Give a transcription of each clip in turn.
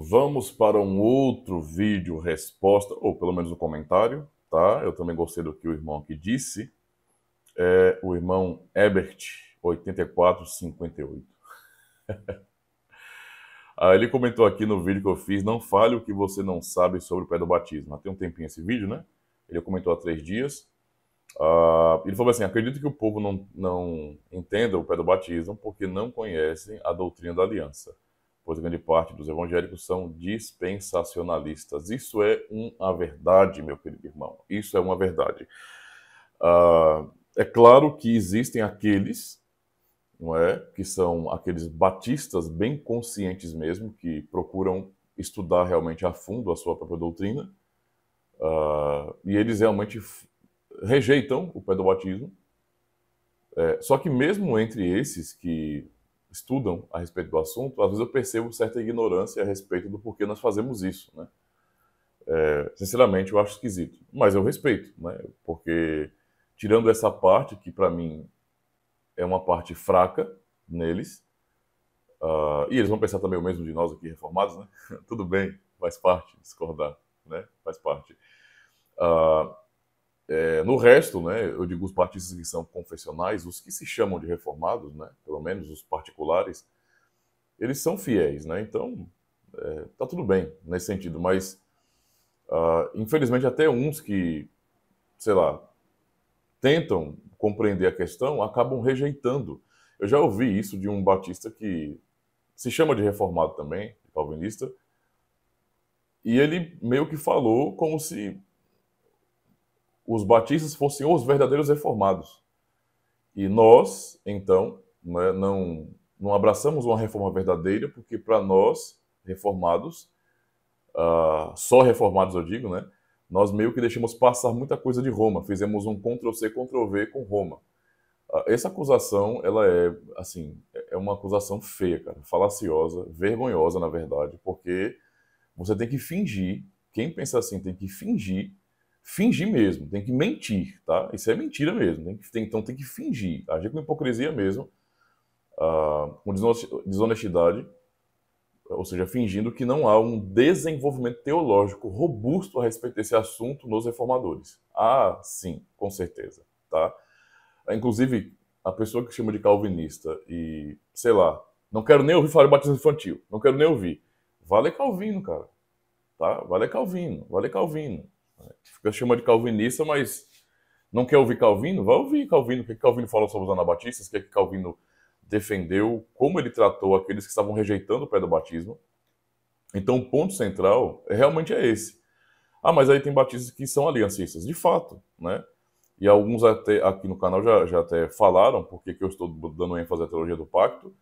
Vamos para um outro vídeo resposta, ou pelo menos um comentário, tá? Eu também gostei do que o irmão aqui disse. É, o irmão Ebert, 8458. ah, ele comentou aqui no vídeo que eu fiz, não fale o que você não sabe sobre o pé do batismo. Já ah, tem um tempinho esse vídeo, né? Ele comentou há três dias. Ah, ele falou assim, acredito que o povo não, não entenda o pé do batismo porque não conhecem a doutrina da aliança pois grande parte dos evangélicos são dispensacionalistas. Isso é uma verdade, meu querido irmão. Isso é uma verdade. Uh, é claro que existem aqueles, não é, que são aqueles batistas bem conscientes mesmo, que procuram estudar realmente a fundo a sua própria doutrina, uh, e eles realmente rejeitam o pedobatismo. É, só que mesmo entre esses que estudam a respeito do assunto, às vezes eu percebo certa ignorância a respeito do porquê nós fazemos isso, né? É, sinceramente, eu acho esquisito, mas eu respeito, né? Porque tirando essa parte que para mim é uma parte fraca neles, uh, e eles vão pensar também o mesmo de nós aqui reformados, né? Tudo bem, faz parte discordar, né? Faz parte. Uh, é, no resto, né, eu digo os partidos que são confessionais, os que se chamam de reformados, né, pelo menos os particulares, eles são fiéis, né? Então, é, tá tudo bem nesse sentido, mas uh, infelizmente até uns que, sei lá, tentam compreender a questão acabam rejeitando. Eu já ouvi isso de um batista que se chama de reformado também, calvinista, e ele meio que falou como se os batistas fossem os verdadeiros reformados. E nós, então, né, não, não abraçamos uma reforma verdadeira, porque para nós, reformados, uh, só reformados eu digo, né, nós meio que deixamos passar muita coisa de Roma, fizemos um Ctrl-C, Ctrl-V com Roma. Ah, essa acusação, ela é, assim, é, é uma acusação feia, cara, falaciosa, vergonhosa, na verdade, porque você tem que fingir, quem pensa assim tem que fingir fingir mesmo, tem que mentir, tá? Isso é mentira mesmo, tem que, tem, então tem que fingir, agir com hipocrisia mesmo, uh, com desonestidade, ou seja, fingindo que não há um desenvolvimento teológico robusto a respeito desse assunto nos reformadores. Ah, sim, com certeza, tá? Inclusive, a pessoa que chama de calvinista e, sei lá, não quero nem ouvir falar de batismo infantil, não quero nem ouvir. Vale Calvino, cara. Tá? Vale Calvino, vale Calvino. Fica chamando de calvinista, mas não quer ouvir Calvino? Vai ouvir Calvino, o que Calvino fala sobre os anabatistas, o que Calvino defendeu, como ele tratou aqueles que estavam rejeitando o pé do batismo. Então, o ponto central realmente é esse. Ah, mas aí tem batistas que são aliancistas, de fato, né? E alguns até aqui no canal já, já até falaram porque que eu estou dando ênfase à teologia do pacto.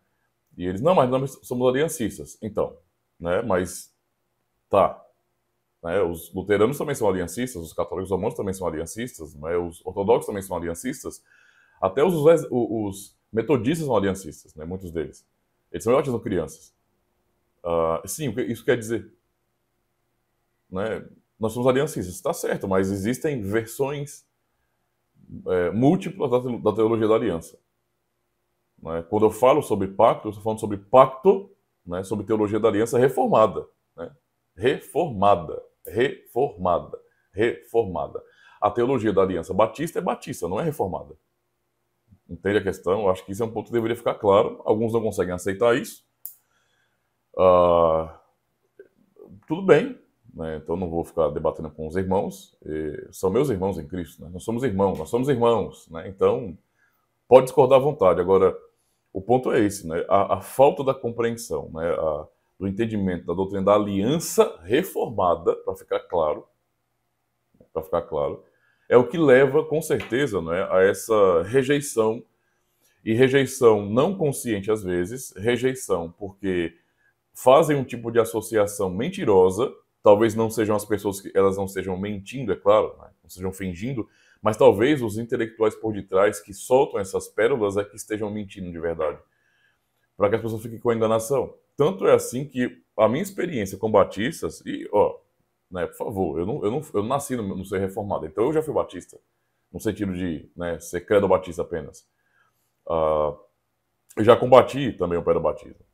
E eles, não, mas nós somos aliancistas. Então, né? Mas tá, né? Os luteranos também são aliancistas, os católicos romanos também são aliancistas, né? os ortodoxos também são aliancistas, até os, os, os metodistas são aliancistas, né? muitos deles. Eles são ótimos crianças. Uh, sim, isso quer dizer? Né? Nós somos aliancistas, está certo, mas existem versões é, múltiplas da, teologia da aliança. Né? Quando eu falo sobre pacto, eu estou falando sobre pacto, né? sobre teologia da aliança reformada. Né? Reformada reformada. Reformada. A teologia da Aliança Batista é batista, não é reformada. Entende a questão? Eu acho que isso é um ponto que deveria ficar claro. Alguns não conseguem aceitar isso. Ah, tudo bem, né? então não vou ficar debatendo com os irmãos. E são meus irmãos em Cristo. Né? Nós somos irmãos, nós somos irmãos. Né? Então, pode discordar à vontade. Agora, o ponto é esse: né? a, a falta da compreensão, né? a, do entendimento da doutrina da aliança reformada, para ficar claro, para ficar claro, é o que leva, com certeza, não é, a essa rejeição, e rejeição não consciente às vezes, rejeição porque fazem um tipo de associação mentirosa, talvez não sejam as pessoas que elas não sejam mentindo, é claro, né, não sejam fingindo, mas talvez os intelectuais por detrás que soltam essas pérolas é que estejam mentindo de verdade, para que as pessoas fiquem com a enganação. Tanto é assim que a minha experiência com batistas, e ó, né, por favor, eu não, eu não, eu não nasci, não, ser reformado, então eu já fui batista, no sentido de né, ser credo batista apenas. Uh, eu já combati também o pedobatismo.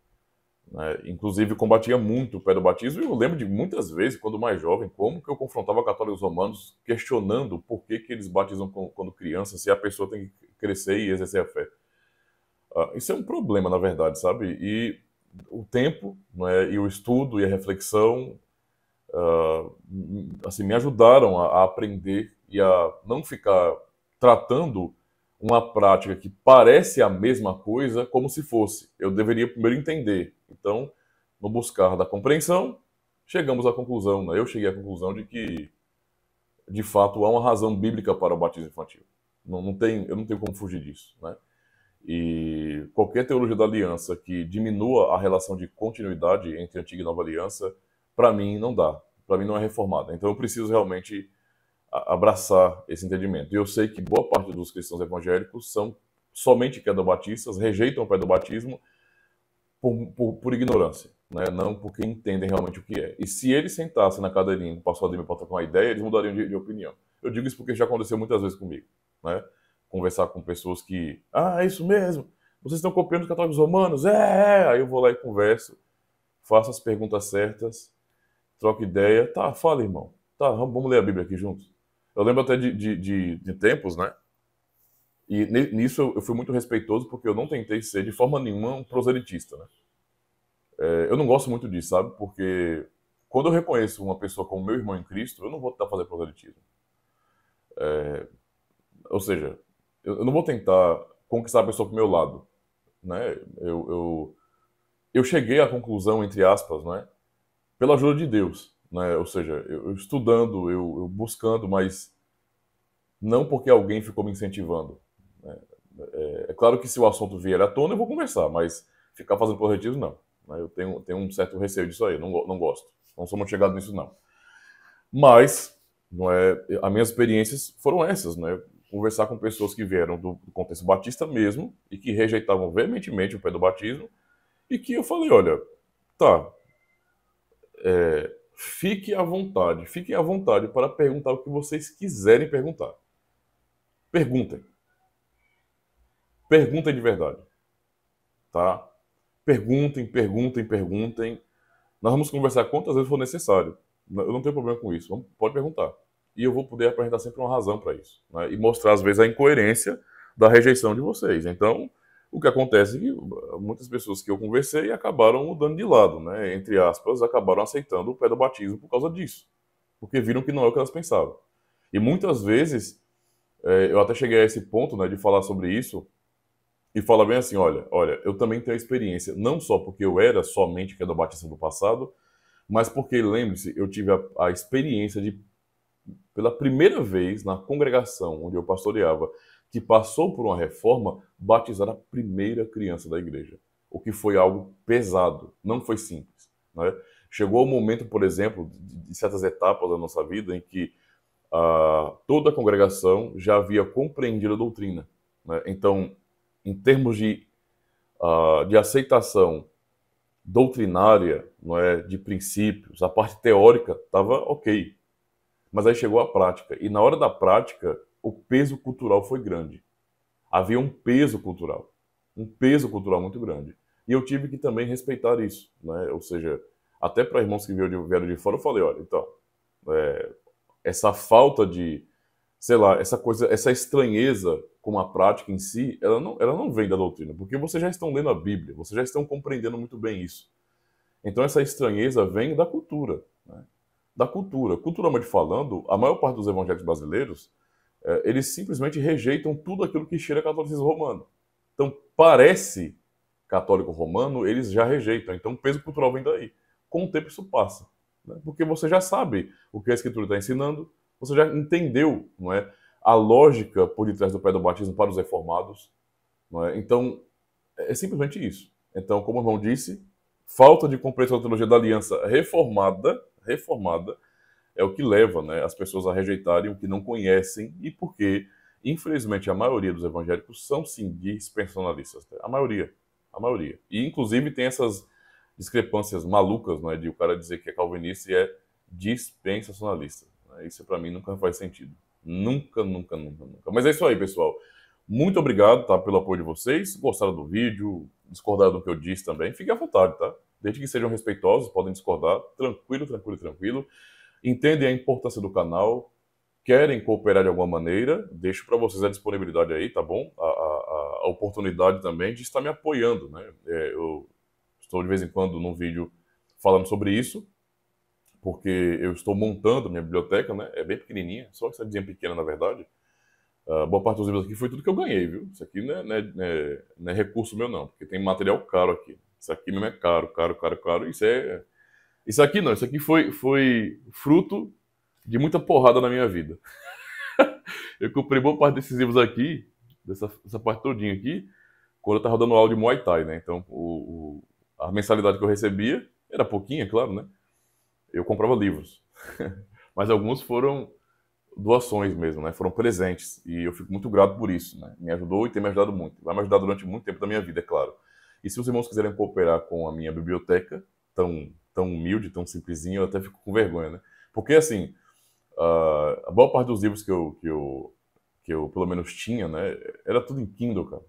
Né? Inclusive, combatia muito o batismo, e eu lembro de muitas vezes, quando mais jovem, como que eu confrontava católicos romanos questionando por que, que eles batizam quando criança, se a pessoa tem que crescer e exercer a fé. Uh, isso é um problema, na verdade, sabe? E o tempo é? e o estudo e a reflexão uh, assim me ajudaram a, a, aprender e a não ficar tratando uma prática que parece a mesma coisa como se fosse. Eu deveria primeiro entender. Então, no buscar da compreensão, chegamos à conclusão, né? eu cheguei à conclusão de que, de fato, há uma razão bíblica para o batismo infantil. Não, não tem, eu não tenho como fugir disso. Né? E qualquer teologia da aliança que diminua a relação de continuidade entre antiga e nova aliança, para mim não dá. Para mim não é reformada. Então eu preciso realmente abraçar esse entendimento. E eu sei que boa parte dos cristãos evangélicos são somente pedobatistas, rejeitam o pedobatismo por, por, por ignorância, né? não porque entendem realmente o que é. E se eles sentassem na cadeirinha, passou a de para com a ideia, eles mudariam de, de, opinião. Eu digo isso porque já aconteceu muitas vezes comigo, né? Conversar com pessoas que, ah, é isso mesmo, vocês estão copiando os católicos romanos? É, é, Aí eu vou lá e converso, faço as perguntas certas, troco ideia. Tá, fala, irmão. Tá, vamos ler a Bíblia aqui juntos. Eu lembro até de, de, de, de tempos, né? E nisso eu fui muito respeitoso, porque eu não tentei ser de forma nenhuma um proselitista, né? É, eu não gosto muito disso, sabe? Porque quando eu reconheço uma pessoa como meu irmão em Cristo, eu não vou tentar fazer proselitismo. É, ou seja, eu não vou tentar conquistar a pessoa para o meu lado né? Eu, eu, eu cheguei à conclusão, entre aspas, né? Pela ajuda de Deus, né? Ou seja, eu, eu estudando, eu, eu, buscando, mas não porque alguém ficou me incentivando. Né? É, é, claro que se o assunto vier à tona, eu vou conversar, mas ficar fazendo corretivo, não. Né? Eu tenho, tenho um certo receio disso aí, não, não gosto. Não sou muito chegado nisso, não. Mas, não é, as minhas experiências foram essas, né? conversar com pessoas que vieram do contexto batista mesmo e que rejeitavam veementemente o pé do batismo e que eu falei, olha, tá, é, fique à vontade, fiquem à vontade para perguntar o que vocês quiserem perguntar. Perguntem. Perguntem de verdade, tá? Perguntem, perguntem, perguntem. Nós vamos conversar quantas vezes for necessário. Eu não tenho problema com isso. Pode perguntar e eu vou poder apresentar sempre uma razão para isso. Né? E mostrar, às vezes, a incoerência da rejeição de vocês. Então, o que acontece é que uh, muitas pessoas que eu conversei acabaram mudando de lado, né? entre aspas, acabaram aceitando o pé do batismo por causa disso, porque viram que não é o que elas pensavam. E muitas vezes, é, eu até cheguei a esse ponto né, de falar sobre isso, e falar bem assim, olha, olha, eu também tenho experiência, não só porque eu era somente que é do batismo do passado, mas porque, lembre-se, eu tive a, a experiência de pela primeira vez na congregação onde eu pastoreava, que passou por uma reforma, batizar a primeira criança da igreja, o que foi algo pesado, não foi simples. Né? Chegou o momento, por exemplo, de certas etapas da nossa vida em que ah, toda a congregação já havia compreendido a doutrina. Né? Então, em termos de, ah, de aceitação doutrinária, não é, de princípios, a parte teórica estava ok, mas aí chegou a prática. E na hora da prática, o peso cultural foi grande. Havia um peso cultural. Um peso cultural muito grande. E eu tive que também respeitar isso. Né? Ou seja, até para irmãos que vieram de, fora, eu falei: olha, então, é, essa falta de, sei lá, essa coisa, essa estranheza com a prática em si, ela não, ela não vem da doutrina, porque vocês já estão lendo a Bíblia, vocês já estão compreendendo muito bem isso. Então essa estranheza vem da cultura. Né? da cultura. Culturalmente falando, a maior parte dos evangélicos brasileiros, é, eles simplesmente rejeitam tudo aquilo que cheira catolicismo romano. Então, parece católico romano, eles já rejeitam. Então, o peso cultural vem daí. Com o tempo, isso passa. Né? Porque você já sabe o que a Escritura está ensinando, você já entendeu não é, a lógica por detrás do pé do batismo para os reformados. Não é? Então, é, é simplesmente isso. Então, como o irmão disse, falta de compreensão da teologia da aliança reformada reformada é o que leva né, as pessoas a rejeitarem o que não conhecem e porque, infelizmente, a maioria dos evangélicos são sim dispensacionalistas. Né? A maioria. A maioria. E, inclusive, tem essas discrepâncias malucas né, de o cara dizer que é calvinista e é dispensacionalista. Né? Isso, para mim, nunca faz sentido. Nunca, nunca, nunca, nunca. Mas é isso aí, pessoal. Muito obrigado tá, pelo apoio de vocês. Gostaram do vídeo? Discordaram do que eu disse também? Fique à vontade, tá? desde que sejam respeitosos, podem discordar, tranquilo, tranquilo, tranquilo. Entendem a importância do canal, querem cooperar de alguma maneira, deixo para vocês a disponibilidade aí, tá bom? A, a, a oportunidade também de estar me apoiando, né? É, eu estou de vez em quando num vídeo falando sobre isso, porque eu estou montando minha biblioteca, né? É bem pequenininha, só que essa vizinha pequena, na verdade. Uh, boa parte dos livros aqui foi tudo que eu ganhei, viu? Isso aqui não é, não é, não é, é recurso meu, não, porque tem material caro aqui. Isso aqui não é caro, caro, caro, caro. Isso é. Isso aqui não, isso aqui foi, foi fruto de muita porrada na minha vida. eu comprei boa parte desses livros aqui, dessa, dessa parte todinha aqui, quando eu tava dando aula de Muay Thai, né? Então, o, o, a mensalidade que eu recebia era pouquinha, claro, né? Eu comprava livros. Mas alguns foram doações mesmo, né? Foram presentes. E eu fico muito grato por isso, né? Me ajudou e tem me ajudado muito. Vai me ajudar durante muito tempo da minha vida, é claro. E se os irmãos quiserem cooperar com a minha biblioteca, tão, tão humilde, tão simplesinho eu até fico com vergonha, né? Porque, assim, a boa parte dos livros que eu, que eu, que eu pelo menos tinha, né, era tudo em Kindle, cara.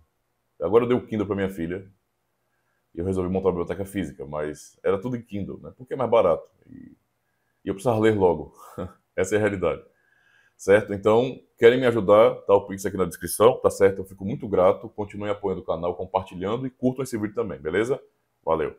Agora eu dei o Kindle para minha filha e eu resolvi montar uma biblioteca física, mas era tudo em Kindle, né? Porque é mais barato e, e eu precisava ler logo. Essa é a realidade certo? Então, querem me ajudar, tá o Pix aqui na descrição, tá certo? Eu fico muito grato, continuem apoiando o canal, compartilhando e curtam esse vídeo também, beleza? Valeu!